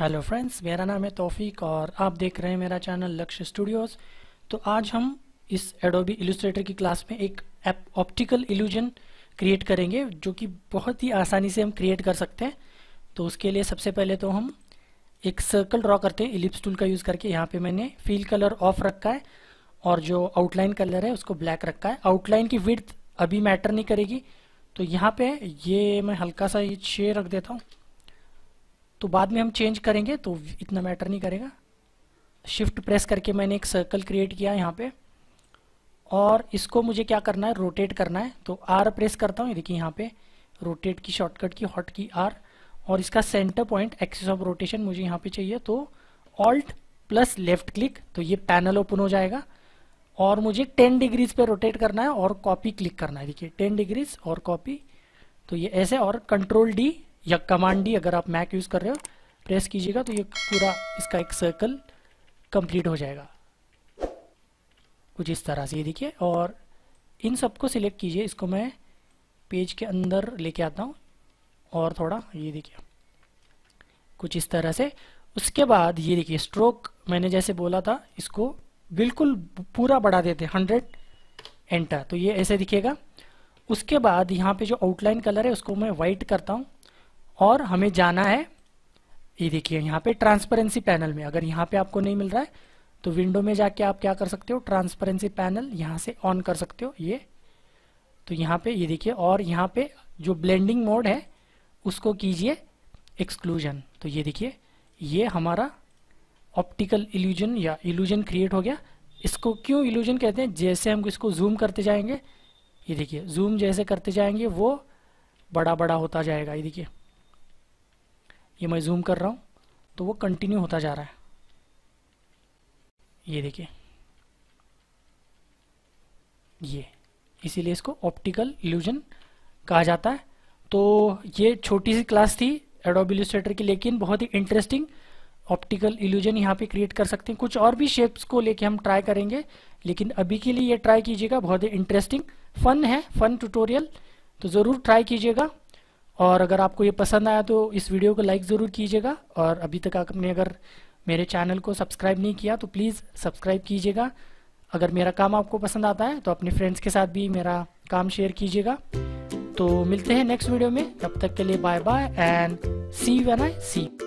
hello friends मेरा नाम है तौफीक और आप देख रहे हैं मेरा चैनल लक्ष्य स्टूडियोज तो आज हम इस एडोबी इलस्ट्रेटर की क्लास में एक ऑप्टिकल इल्यूजन क्रिएट करेंगे जो कि बहुत ही आसानी से हम क्रिएट कर सकते हैं तो उसके लिए सबसे पहले तो हम एक सर्कल ड्रॉ करते हैं इलिप्स टूल का यूज़ करके यहाँ पे मैंने फील कलर ऑफ रखा है और जो आउटलाइन कलर है उसको ब्लैक रखा है आउटलाइन की विर्थ अभी मैटर नहीं करेगी तो यहाँ पे ये मैं हल्का सा ये छः रख देता हूँ तो बाद में हम चेंज करेंगे तो इतना मैटर नहीं करेगा शिफ्ट प्रेस करके मैंने एक सर्कल क्रिएट किया यहाँ पे और इसको मुझे क्या करना है रोटेट करना है तो आर प्रेस करता हूँ देखिए यहाँ पे रोटेट की शॉर्टकट की हॉट की आर और इसका centre point axis of rotation मुझे यहाँ पे चाहिए तो ऑल्ट प्लस लेफ्ट क्लिक तो ये पैनल ओपन हो जाएगा और मुझे 10 डिग्रीज पे रोटेट करना है और कॉपी क्लिक करना है देखिए 10 डिग्रीज और कॉपी तो ये ऐसे और कंट्रोल डी या कमांड डी अगर आप मैक यूज़ कर रहे हो प्रेस कीजिएगा तो ये पूरा इसका एक सर्कल कंप्लीट हो जाएगा कुछ इस तरह से ये देखिए और इन सबको सिलेक्ट कीजिए इसको मैं पेज के अंदर लेके आता हूँ और थोड़ा ये देखिए कुछ इस तरह से उसके बाद ये देखिए स्ट्रोक मैंने जैसे बोला था इसको बिल्कुल पूरा बढ़ा देते हंड्रेड एंटर तो ये ऐसे दिखेगा उसके बाद यहाँ पे जो आउटलाइन कलर है उसको मैं वाइट करता हूँ और हमें जाना है ये देखिए यहाँ पे ट्रांसपेरेंसी पैनल में अगर यहाँ पे आपको नहीं मिल रहा है तो विंडो में जाके आप क्या कर सकते हो ट्रांसपेरेंसी पैनल यहाँ से ऑन कर सकते हो ये तो यहाँ पे ये देखिए और यहाँ पे जो ब्लेंडिंग मोड है उसको कीजिए एक्सक्लूजन तो ये देखिए ये हमारा ऑप्टिकल इल्यूजन या इल्यूजन क्रिएट हो गया इसको क्यों इल्यूजन कहते हैं जैसे हम इसको जूम करते जाएंगे ये देखिए जूम जैसे करते जाएंगे वो बड़ा बड़ा होता जाएगा ये देखिए ये मैं जूम कर रहा हूँ तो वो कंटिन्यू होता जा रहा है ये देखिए ये इसीलिए इसको ऑप्टिकल इल्यूजन कहा जाता है तो ये छोटी सी क्लास थी एडोबिलिस्ट्रेटर की लेकिन बहुत ही इंटरेस्टिंग ऑप्टिकल इल्यूजन यहाँ पे क्रिएट कर सकते हैं कुछ और भी शेप्स को लेके हम ट्राई करेंगे लेकिन अभी के लिए ये ट्राई कीजिएगा बहुत ही इंटरेस्टिंग फन है फन ट्यूटोरियल तो ज़रूर ट्राई कीजिएगा और अगर आपको ये पसंद आया तो इस वीडियो को लाइक ज़रूर कीजिएगा और अभी तक आपने अगर मेरे चैनल को सब्सक्राइब नहीं किया तो प्लीज़ सब्सक्राइब कीजिएगा अगर मेरा काम आपको पसंद आता है तो अपने फ्रेंड्स के साथ भी मेरा काम शेयर कीजिएगा तो मिलते हैं नेक्स्ट वीडियो में तब तक के लिए bye bye and see when I C